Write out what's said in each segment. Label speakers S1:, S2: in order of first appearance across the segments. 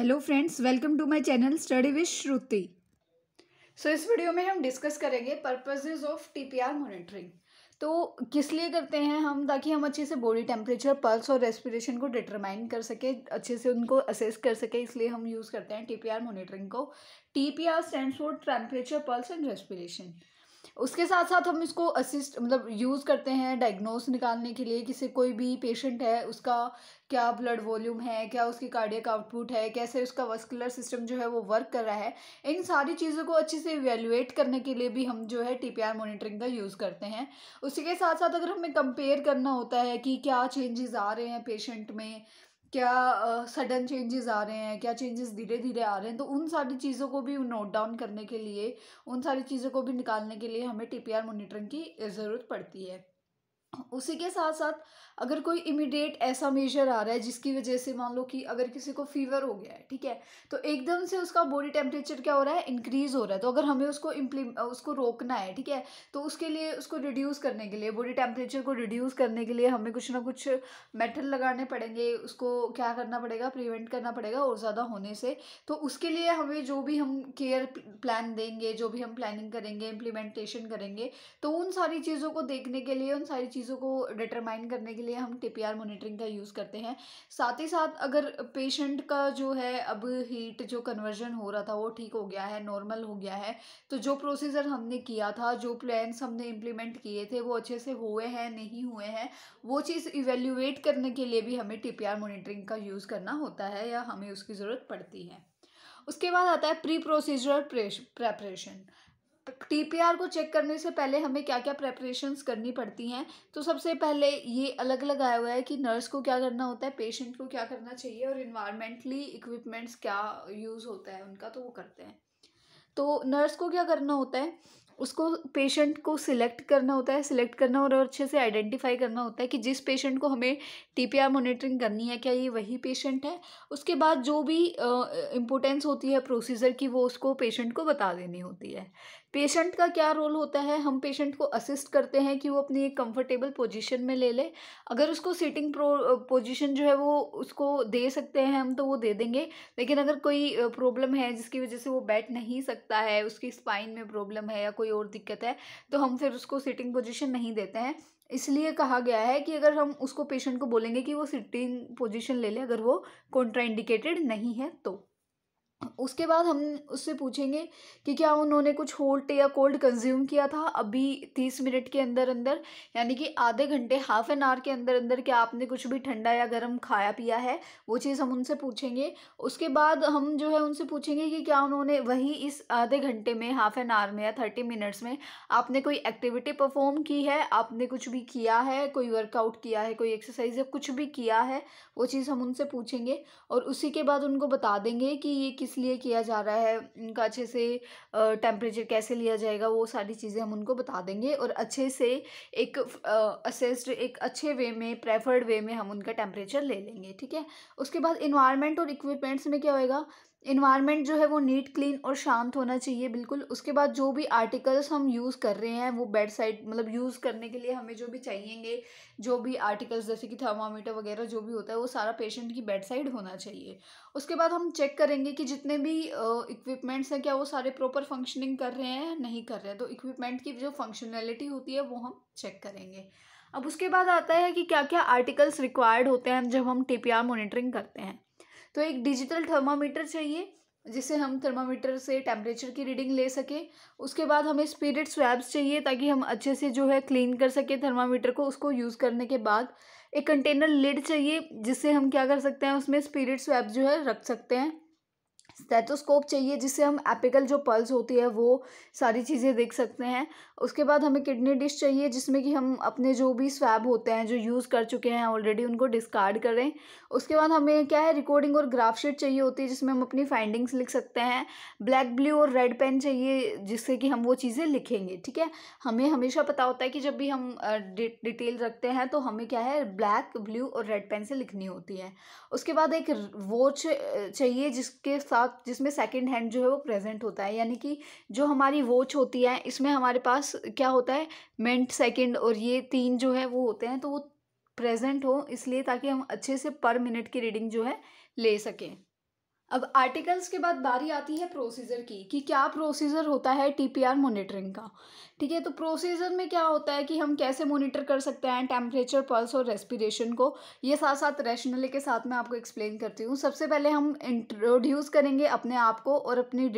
S1: hello friends welcome to my channel study with Shruti so इस video में हम discuss करेंगे पर्पसेस ऑफ टीपीआर मॉनिटरिंग तो किस लिए करते हैं हम ताकि हम अच्छे से बॉडी टेम्परेचर पल्स और रेस्पिरेशन को डिटरमाइन कर सके अच्छे से उनको असेस कर सके इसलिए हम यूज़ करते हैं टीपीआर मॉनिटरिंग को TPR stand for temperature pulse and respiration उसके साथ साथ हम इसको असिस्ट मतलब यूज़ करते हैं डायग्नोस निकालने के लिए किसी कोई भी पेशेंट है उसका क्या ब्लड वॉल्यूम है क्या उसकी कार्डियक आउटपुट है कैसे उसका वस्कुलर सिस्टम जो है वो वर्क कर रहा है इन सारी चीज़ों को अच्छे से इवेल्युएट करने के लिए भी हम जो है टी मॉनिटरिंग का यूज़ करते हैं उसी के साथ साथ अगर हमें कंपेयर करना होता है कि क्या चेंजेस आ रहे हैं पेशेंट में क्या सडन uh, चेंजेस आ रहे हैं क्या चेंजेस धीरे धीरे आ रहे हैं तो उन सारी चीज़ों को भी नोट डाउन करने के लिए उन सारी चीज़ों को भी निकालने के लिए हमें टी पी आर मोनिटरिंग की ज़रूरत पड़ती है उसी के साथ साथ अगर कोई इमिडिएट ऐसा मेजर आ रहा है जिसकी वजह से मान लो कि अगर किसी को फीवर हो गया है ठीक है तो एकदम से उसका बॉडी टेम्परेचर क्या हो रहा है इंक्रीज़ हो रहा है तो अगर हमें उसको इम्प्लीम उसको रोकना है ठीक है तो उसके लिए उसको रिड्यूस करने के लिए बॉडी टेम्परेचर को रिड्यूस करने के लिए हमें कुछ ना कुछ मेटल लगाने पड़ेंगे उसको क्या करना पड़ेगा प्रिवेंट करना पड़ेगा और ज़्यादा होने से तो उसके लिए हमें जो भी हम केयर प्लान देंगे जो भी हम प्लानिंग करेंगे इम्प्लीमेंटेशन करेंगे तो उन सारी चीज़ों को देखने के लिए उन सारी चीज़ों को डिटरमाइन करने के लिए हम टी मॉनिटरिंग का यूज़ करते हैं साथ ही साथ अगर पेशेंट का जो है अब हीट जो कन्वर्जन हो रहा था वो ठीक हो गया है नॉर्मल हो गया है तो जो प्रोसीजर हमने किया था जो प्लान्स हमने इम्प्लीमेंट किए थे वो अच्छे से हुए हैं नहीं हुए हैं वो चीज़ इवेल्यूएट करने के लिए भी हमें टी मॉनिटरिंग का यूज़ करना होता है या हमें उसकी ज़रूरत पड़ती है उसके बाद आता है प्री प्रोसीजर प्रेपरेशन टीपीआर को चेक करने से पहले हमें क्या क्या प्रेपरेशंस करनी पड़ती हैं तो सबसे पहले ये अलग अलग आया हुआ है कि नर्स को क्या करना होता है पेशेंट को क्या करना चाहिए और इन्वायरमेंटली इक्विपमेंट्स क्या यूज़ होता है उनका तो वो करते हैं तो नर्स को क्या करना होता है उसको पेशेंट को सिलेक्ट करना होता है सिलेक्ट करना और अच्छे से आइडेंटिफाई करना होता है कि जिस पेशेंट को हमें टीपीआर मॉनिटरिंग करनी है क्या ये वही पेशेंट है उसके बाद जो भी इम्पोर्टेंस होती है प्रोसीजर की वो उसको पेशेंट को बता देनी होती है पेशेंट का क्या रोल होता है हम पेशेंट को असिस्ट करते हैं कि वो अपनी एक कंफर्टेबल पोजीशन में ले ले अगर उसको सीटिंग प्रो पोजिशन जो है वो उसको दे सकते हैं हम तो वो दे देंगे लेकिन अगर कोई प्रॉब्लम है जिसकी वजह से वो बैठ नहीं सकता है उसकी स्पाइन में प्रॉब्लम है या कोई और दिक्कत है तो हम फिर उसको सीटिंग पोजिशन नहीं देते हैं इसलिए कहा गया है कि अगर हम उसको पेशेंट को बोलेंगे कि वो सिटिंग पोजीशन ले ले अगर वो कॉन्ट्राइंडिकेटेड नहीं है तो उसके बाद हम उससे पूछेंगे कि क्या उन्होंने कुछ होल्ट या कोल्ड कंज्यूम किया था अभी तीस मिनट के अंदर अंदर यानी कि आधे घंटे हाफ एन आवर के अंदर अंदर क्या आपने कुछ भी ठंडा या गर्म खाया पिया है वो चीज़ हम उनसे पूछेंगे उसके बाद हम जो है उनसे पूछेंगे कि क्या उन्होंने वही इस आधे घंटे में हाफ एन आवर में या थर्टी मिनट्स में आपने कोई एक्टिविटी परफॉर्म की है आपने कुछ भी किया है कोई वर्कआउट किया है कोई एक्सरसाइज या कुछ भी किया है वो चीज़ हम उनसे पूछेंगे और उसी के बाद उनको बता देंगे कि ये किस इसलिए किया जा रहा है उनका अच्छे से टेम्परेचर कैसे लिया जाएगा वो सारी चीज़ें हम उनको बता देंगे और अच्छे से एक असेस्ड एक अच्छे वे में प्रेफर्ड वे में हम उनका टेम्परेचर ले लेंगे ठीक है उसके बाद इन्वायरमेंट और इक्विपमेंट्स में क्या होएगा इन्वायरमेंट जो है वो नीट क्लीन और शांत होना चाहिए बिल्कुल उसके बाद जो भी आर्टिकल्स हम यूज़ कर रहे हैं वो बेड साइड मतलब यूज़ करने के लिए हमें जो भी चाहिएंगे जो भी आर्टिकल्स जैसे कि थर्मामीटर वगैरह जो भी होता है वो सारा पेशेंट की बेड साइड होना चाहिए उसके बाद हम चेक करेंगे कि जितने भी इक्विपमेंट्स हैं क्या वो सारे प्रॉपर फंक्शनिंग कर रहे हैं नहीं कर रहे हैं तो इक्विपमेंट की जो फंक्शनैलिटी होती है वो हम चेक करेंगे अब उसके बाद आता है कि क्या क्या आर्टिकल्स रिक्वायर्ड होते हैं जब हम टी मॉनिटरिंग करते हैं तो एक डिजिटल थर्मामीटर चाहिए जिसे हम थर्मामीटर से टेम्परेचर की रीडिंग ले सकें उसके बाद हमें स्पिरिट स्वैब्स चाहिए ताकि हम अच्छे से जो है क्लीन कर सकें थर्मामीटर को उसको यूज़ करने के बाद एक कंटेनर लिड चाहिए जिससे हम क्या कर सकते हैं उसमें स्पिरिट स्वैब जो है रख सकते हैं स्टेथोस्कोप चाहिए जिससे हम एपिकल जो पल्स होती है वो सारी चीज़ें देख सकते हैं उसके बाद हमें किडनी डिश चाहिए जिसमें कि हम अपने जो भी स्वैब होते हैं जो यूज़ कर चुके हैं ऑलरेडी उनको डिस्कार्ड करें उसके बाद हमें क्या है रिकॉर्डिंग और ग्राफ शीट चाहिए होती है जिसमें हम अपनी फाइंडिंग्स लिख सकते हैं ब्लैक ब्लू और रेड पेन चाहिए जिससे कि हम वो चीज़ें लिखेंगे ठीक है हमें हमेशा पता होता है कि जब भी हम डिटेल रखते हैं तो हमें क्या है ब्लैक ब्लू और रेड पेन से लिखनी होती है उसके बाद एक वॉच चाहिए जिसके साथ साथ जिसमें सेकेंड हैंड जो है वो प्रेजेंट होता है यानी कि जो हमारी वॉच होती है इसमें हमारे पास क्या होता है मिनट सेकेंड और ये तीन जो है वो होते हैं तो वो प्रेजेंट हो इसलिए ताकि हम अच्छे से पर मिनट की रीडिंग जो है ले सकें अब आर्टिकल्स के बाद बारी आती है प्रोसीजर की कि क्या प्रोसीजर होता है टीपीआर मॉनिटरिंग का ठीक है तो प्रोसीजर में क्या होता है कि हम कैसे मोनिटर कर सकते हैं टेम्परेचर पल्स और रेस्पिरेशन को ये साथ साथ रैशनल के साथ मैं आपको एक्सप्लेन करती हूँ सबसे पहले हम इंट्रोड्यूस करेंगे अपने आप को और अपनी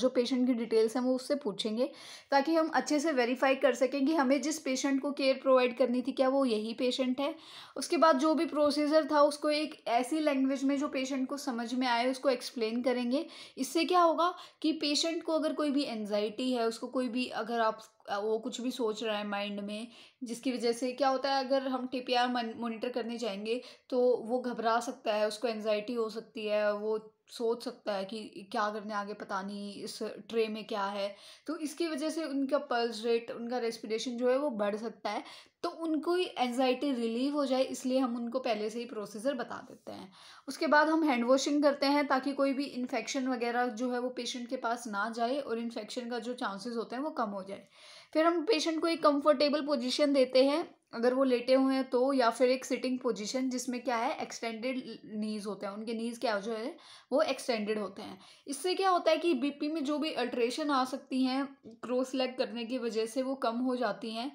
S1: जो पेशेंट की डिटेल्स हैं वो उससे पूछेंगे ताकि हम अच्छे से वेरीफाई कर सकें कि हमें जिस पेशेंट को केयर प्रोवाइड करनी थी क्या वो यही पेशेंट है उसके बाद जो भी प्रोसीजर था उसको एक ऐसी लैंग्वेज में जो पेशेंट को समझ में आए उसको एक्सप्लेन करेंगे इससे क्या होगा कि पेशेंट को अगर कोई भी एनजाइटी है उसको कोई भी अगर आप वो कुछ भी सोच रहा है माइंड में जिसकी वजह से क्या होता है अगर हम टी पी आर मॉनिटर करने जाएंगे तो वो घबरा सकता है उसको एनजाइटी हो सकती है वो सोच सकता है कि क्या करने आगे पता नहीं इस ट्रे में क्या है तो इसकी वजह से उनका पल्स रेट उनका रेस्पिरेशन जो है वो बढ़ सकता है तो उनको ही एंजाइटी रिलीव हो जाए इसलिए हम उनको पहले से ही प्रोसीजर बता देते हैं उसके बाद हम हैंड वॉशिंग करते हैं ताकि कोई भी इन्फेक्शन वगैरह जो है वो पेशेंट के पास ना जाए और इन्फेक्शन का जो चांसेस होते हैं वो कम हो जाए फिर हम पेशेंट को एक कंफर्टेबल पोजीशन देते हैं अगर वो लेटे हुए हैं तो या फिर एक सिटिंग पोजीशन जिसमें क्या है एक्सटेंडेड नीज़ होते हैं उनके नीज़ क्या जो है वो एक्सटेंडेड होते हैं इससे क्या होता है कि बीपी में जो भी अल्ट्रेशन आ सकती हैं क्रॉस लेग करने की वजह से वो कम हो जाती हैं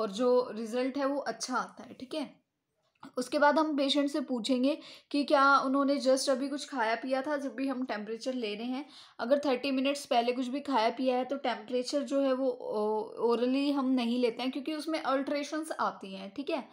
S1: और जो रिज़ल्ट है वो अच्छा आता है ठीक है उसके बाद हम पेशेंट से पूछेंगे कि क्या उन्होंने जस्ट अभी कुछ खाया पिया था जब भी हम टेम्परेचर ले रहे हैं अगर थर्टी मिनट्स पहले कुछ भी खाया पिया है तो टेम्परेचर जो है वो ओरली हम नहीं लेते हैं क्योंकि उसमें अल्ट्रेशंस आती हैं ठीक है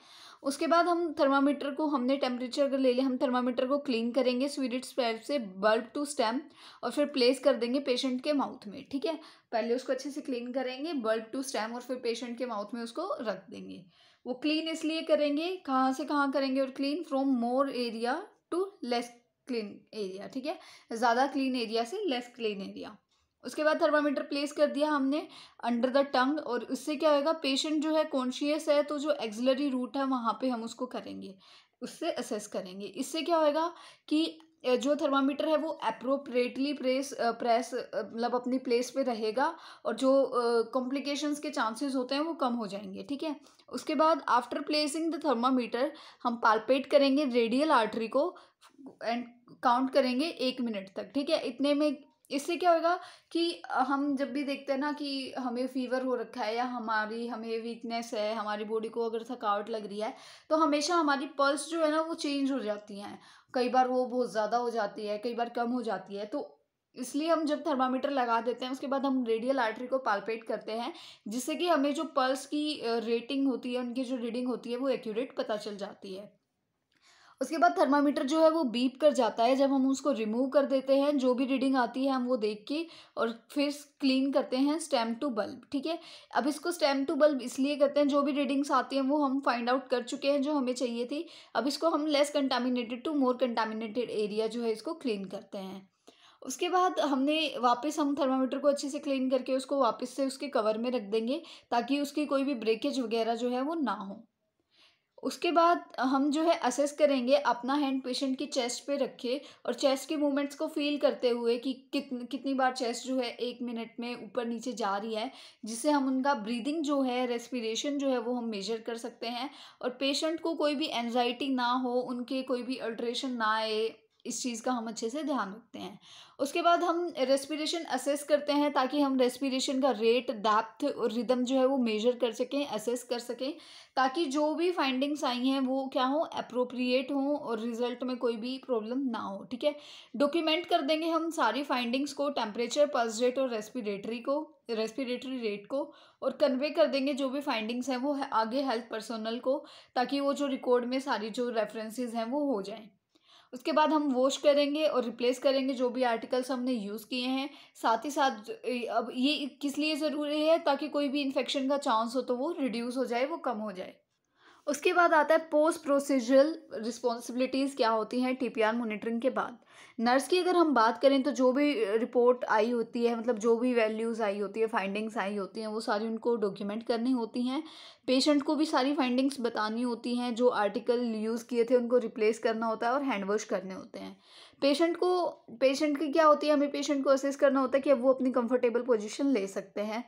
S1: उसके बाद हम थर्मामीटर को हमने टेम्परेचर अगर ले लिया हम थर्मामीटर को क्लीन करेंगे स्वीडिट स्पेप से बल्ब टू स्टेम और फिर प्लेस कर देंगे पेशेंट के माउथ में ठीक है पहले उसको अच्छे से क्लीन करेंगे बल्ब टू स्टेम और फिर पेशेंट के माउथ में उसको रख देंगे वो क्लीन इसलिए करेंगे कहाँ से कहाँ करेंगे और clean from more area to less clean area ठीक है ज़्यादा क्लीन एरिया से लेस क्लीन एरिया उसके बाद थर्मामीटर प्लेस कर दिया हमने अंडर द टंग और उससे क्या होगा पेशेंट जो है कॉन्शियस है तो जो एक्जलरी रूट है वहाँ पे हम उसको करेंगे उससे असेस करेंगे इससे क्या होएगा कि जो थर्मामीटर है वो अप्रोप्रिएटली प्रेस प्रेस मतलब अपनी प्लेस पे रहेगा और जो कॉम्प्लिकेशंस के चांसेस होते हैं वो कम हो जाएंगे ठीक है उसके बाद आफ्टर प्लेसिंग द थर्मामीटर हम पालपेट करेंगे रेडियल आर्टरी को एंड काउंट करेंगे एक मिनट तक ठीक है इतने में इससे क्या होगा कि हम जब भी देखते हैं ना कि हमें फीवर हो रखा है या हमारी हमें वीकनेस है हमारी बॉडी को अगर थकावट लग रही है तो हमेशा हमारी पल्स जो है ना वो चेंज हो जाती हैं कई बार वो बहुत ज़्यादा हो जाती है कई बार कम हो जाती है तो इसलिए हम जब थर्मामीटर लगा देते हैं उसके बाद हम रेडियल आर्टरी को पालपेट करते हैं जिससे कि हमें जो पल्स की रेटिंग होती है उनकी जो रीडिंग होती है वो एक्यूरेट पता चल जाती है उसके बाद थर्मामीटर जो है वो बीप कर जाता है जब हम उसको रिमूव कर देते हैं जो भी रीडिंग आती है हम वो देख के और फिर क्लीन करते हैं स्टेम टू बल्ब ठीक है अब इसको स्टेम टू बल्ब इसलिए करते हैं जो भी रीडिंग्स आती हैं वो हम फाइंड आउट कर चुके हैं जो हमें चाहिए थी अब इसको हम less contaminated to more contaminated area जो है इसको क्लीन करते हैं उसके बाद हमने वापस हम थर्मामीटर को अच्छे से क्लीन करके उसको वापस से उसके कवर में रख देंगे ताकि उसकी कोई भी ब्रेकेज वगैरह जो है वो ना हो उसके बाद हम जो है असेस करेंगे अपना हैंड पेशेंट की चेस्ट पे रखे और चेस्ट के मूवमेंट्स को फील करते हुए कि कितन कितनी बार चेस्ट जो है एक मिनट में ऊपर नीचे जा रही है जिससे हम उनका ब्रीदिंग जो है रेस्पिरेशन जो है वो हम मेजर कर सकते हैं और पेशेंट को कोई भी एनजाइटी ना हो उनके कोई भी अल्ट्रेशन ना आए इस चीज़ का हम अच्छे से ध्यान रखते हैं उसके बाद हम रेस्पिरेशन असेस करते हैं ताकि हम रेस्पिरेशन का रेट डेप्थ और रिदम जो है वो मेजर कर सकें असेस कर सकें ताकि जो भी फाइंडिंग्स आई हैं वो क्या हो अप्रोप्रिएट हों और रिजल्ट में कोई भी प्रॉब्लम ना हो ठीक है डॉक्यूमेंट कर देंगे हम सारी फाइंडिंग्स को टेम्परेचर पल्स रेट और रेस्पिरेटरी को रेस्पिरेटरी रेट को और कन्वे कर देंगे जो भी फाइंडिंग्स हैं वो आगे हेल्थ पर्सनल को ताकि वो जो रिकॉर्ड में सारी जो रेफरेंसेज हैं वो हो जाएँ उसके बाद हम वॉश करेंगे और रिप्लेस करेंगे जो भी आर्टिकल्स हमने यूज़ किए हैं साथ ही साथ अब ये किस लिए ज़रूरी है ताकि कोई भी इन्फेक्शन का चांस हो तो वो रिड्यूस हो जाए वो कम हो जाए उसके बाद आता है पोस्ट प्रोसीजरल रिस्पॉन्सिबिलिटीज़ क्या होती हैं टी आर मॉनिटरिंग के बाद नर्स की अगर हम बात करें तो जो भी रिपोर्ट आई होती है मतलब जो भी वैल्यूज़ आई होती है फाइंडिंग्स आई होती हैं वो सारी उनको डॉक्यूमेंट करनी होती हैं पेशेंट को भी सारी फाइंडिंग्स बतानी होती हैं जो आर्टिकल यूज़ किए थे उनको रिप्लेस करना होता है और हैंड वॉश करने होते हैं पेशेंट को पेशेंट की क्या होती है हमें पेशेंट को असेस करना होता है कि अब वो अपनी कंफर्टेबल पोजीशन ले सकते हैं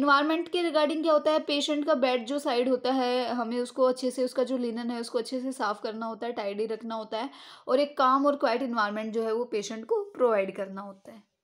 S1: इन्वायरमेंट के रिगार्डिंग क्या होता है पेशेंट का बेड जो साइड होता है हमें उसको अच्छे से उसका जो लिनन है उसको अच्छे से साफ़ करना होता है टाइडी रखना होता है और एक काम और क्वाइट इन्वायरमेंट ट्रीटमेंट जो है वो पेशेंट को प्रोवाइड करना होता है